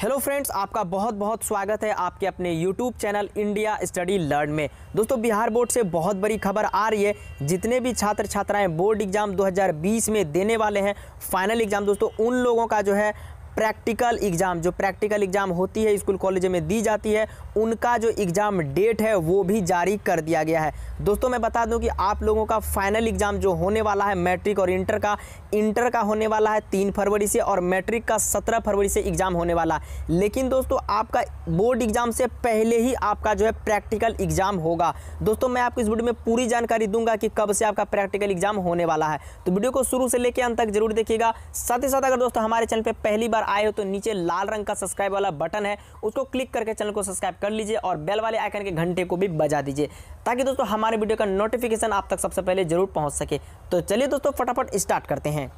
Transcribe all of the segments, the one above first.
hello friends आपका बहुत बहुत स्वागत है आपके अपने YouTube channel India study learn में दोस्तों बिहार बोर्ड से बहुत बड़ी खबर आ रही है जितने भी छात्र छात्राएं बोर्ड एग्ज़ाम 2020 में देने वाले हैं फाइनल एग्ज़ाम दोस्तों उन लोगों का जो है प्रैक्टिकल एग्ज़ाम जो प्रैक्टिकल एग्ज़ाम होती है स्कूल कॉलेज में दी जाती है उनका जो एग्ज़ाम डेट है वो भी जारी कर दिया गया है दोस्तों मैं बता दूं कि आप लोगों का फाइनल एग्ज़ाम जो होने वाला है मैट्रिक और इंटर का इंटर का होने वाला है तीन फरवरी से और मैट्रिक का सत्रह फरवरी से एग्ज़ाम होने वाला है लेकिन दोस्तों आपका बोर्ड एग्ज़ाम से पहले ही आपका जो है प्रैक्टिकल एग्ज़ाम होगा दोस्तों मैं आपको इस वीडियो में पूरी जानकारी दूंगा कि कब से आपका प्रैक्टिकल एग्ज़ाम होने वाला है तो वीडियो को शुरू से लेकर अंत तक जरूर देखिएगा साथ ही साथ अगर दोस्तों हमारे चैनल पर पहली बार आए हो तो नीचे लाल रंग का सब्सक्राइब वाला बटन है उसको क्लिक करके चैनल को सब्सक्राइब कर लीजिए और बेल वाले आइकन के घंटे को भी बजा दीजिए ताकि दोस्तों हमारे वीडियो का नोटिफिकेशन आप तक सबसे पहले जरूर पहुँच सके तो चलिए दोस्तों फटाफट स्टार्ट करते हैं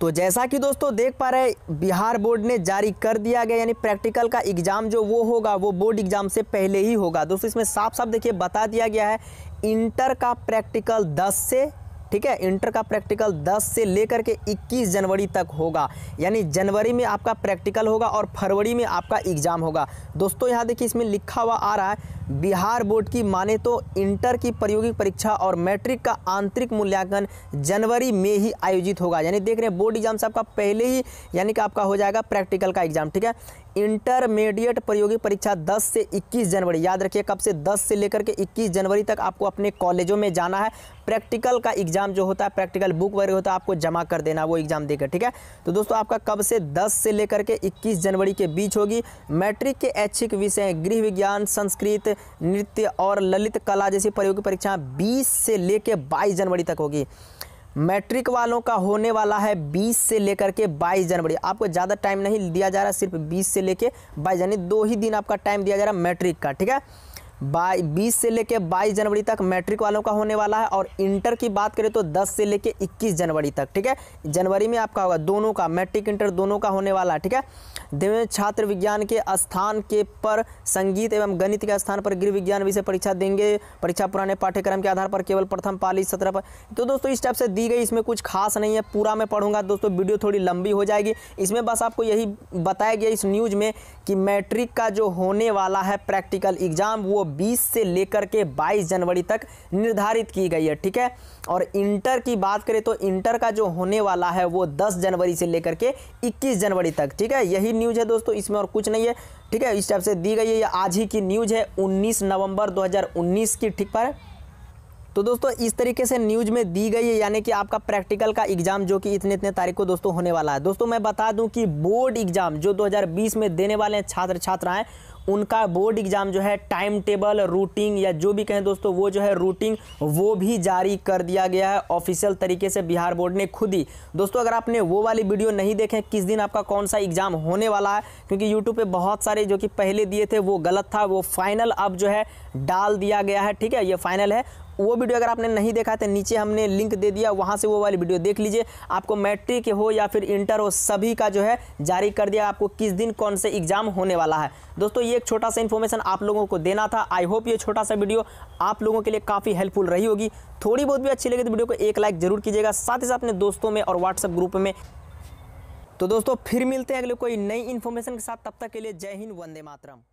तो जैसा कि दोस्तों देख पा रहे बिहार बोर्ड ने जारी कर दिया गया यानी प्रैक्टिकल का एग्ज़ाम जो वो होगा वो बोर्ड एग्ज़ाम से पहले ही होगा दोस्तों इसमें साफ साफ देखिए बता दिया गया है इंटर का प्रैक्टिकल 10 से ठीक है इंटर का प्रैक्टिकल 10 से लेकर के 21 जनवरी तक होगा यानी जनवरी में आपका प्रैक्टिकल होगा और फरवरी में आपका एग्ज़ाम होगा दोस्तों यहाँ देखिए इसमें लिखा हुआ आ रहा है बिहार बोर्ड की माने तो इंटर की प्रायोगिक परीक्षा और मैट्रिक का आंतरिक मूल्यांकन जनवरी में ही आयोजित होगा यानी देख रहे हैं बोर्ड एग्ज़ाम से आपका पहले ही यानी कि आपका हो जाएगा प्रैक्टिकल का एग्ज़ाम ठीक है इंटरमीडिएट प्रयोगी परीक्षा 10 से 21 जनवरी याद रखिए कब से 10 से लेकर के 21 जनवरी तक आपको अपने कॉलेजों में जाना है प्रैक्टिकल का एग्जाम जो होता है प्रैक्टिकल बुक वगैरह होता है आपको जमा कर देना वो एग्जाम देकर ठीक है तो दोस्तों आपका कब से 10 से लेकर के 21 जनवरी के बीच होगी मैट्रिक के ऐच्छिक विषय गृह विज्ञान संस्कृत नृत्य और ललित कला जैसी प्रयोगी परीक्षाएँ बीस से लेकर बाईस जनवरी तक होगी मैट्रिक वालों का होने वाला है 20 से लेकर के 22 जनवरी आपको ज़्यादा टाइम नहीं दिया जा रहा सिर्फ 20 से लेकर 22 यानी दो ही दिन आपका टाइम दिया जा रहा है मैट्रिक का ठीक है बाई बीस से लेके बाईस जनवरी तक मैट्रिक वालों का होने वाला है और इंटर की बात करें तो दस से लेके इक्कीस जनवरी तक ठीक है जनवरी में आपका होगा दोनों का मैट्रिक इंटर दोनों का होने वाला है ठीक है देवें छात्र विज्ञान के स्थान के पर संगीत एवं गणित के स्थान पर गृह विज्ञान विषय परीक्षा देंगे परीक्षा पुराने पाठ्यक्रम के आधार पर केवल प्रथम पाली सत्रह पर तो दोस्तों इस टाइप से दी गई इसमें कुछ खास नहीं है पूरा मैं पढ़ूंगा दोस्तों वीडियो थोड़ी लंबी हो जाएगी इसमें बस आपको यही बताया गया इस न्यूज़ में कि मैट्रिक का जो होने वाला है प्रैक्टिकल एग्जाम वो 20 से लेकर के 22 जनवरी तक निर्धारित की गई है ठीक है और इंटर की बात करें तो इंटर का जो होने वाला है वो 10 जनवरी से लेकर के 21 जनवरी तक ठीक है यही न्यूज़ है दोस्तों इसमें और कुछ नहीं है ठीक है इस टाइप से दी गई है ये आज ही की न्यूज़ है उन्नीस नवम्बर दो की ठीक पर तो दोस्तों इस तरीके से न्यूज़ में दी गई है यानी कि आपका प्रैक्टिकल का एग्जाम जो कि इतने इतने तारीख को दोस्तों होने वाला है दोस्तों मैं बता दूं कि बोर्ड एग्जाम जो 2020 में देने वाले हैं छात्र छात्राएं उनका बोर्ड एग्ज़ाम जो है टाइम टेबल रूटिंग या जो भी कहें दोस्तों वो जो है रूटिंग वो भी जारी कर दिया गया है ऑफिशियल तरीके से बिहार बोर्ड ने खुद ही दोस्तों अगर आपने वो वाली वीडियो नहीं देखे किस दिन आपका कौन सा एग्ज़ाम होने वाला है क्योंकि यूट्यूब पर बहुत सारे जो कि पहले दिए थे वो गलत था वो फाइनल अब जो है डाल दिया गया है ठीक है ये फाइनल है वो वीडियो अगर आपने नहीं देखा तो नीचे हमने लिंक दे दिया वहाँ से वो वाली वीडियो देख लीजिए आपको मैट्रिक हो या फिर इंटर हो सभी का जो है जारी कर दिया आपको किस दिन कौन से एग्जाम होने वाला है दोस्तों ये एक छोटा सा इन्फॉर्मेशन आप लोगों को देना था आई होप ये छोटा सा वीडियो आप लोगों के लिए काफ़ी हेल्पफुल रही होगी थोड़ी बहुत भी अच्छी लगे तो वीडियो को एक लाइक जरूर कीजिएगा साथ ही साथ अपने दोस्तों में और व्हाट्सएप ग्रुप में तो दोस्तों फिर मिलते हैं अगले कोई नई इन्फॉर्मेशन के साथ तब तक के लिए जय हिंद वंदे मातरम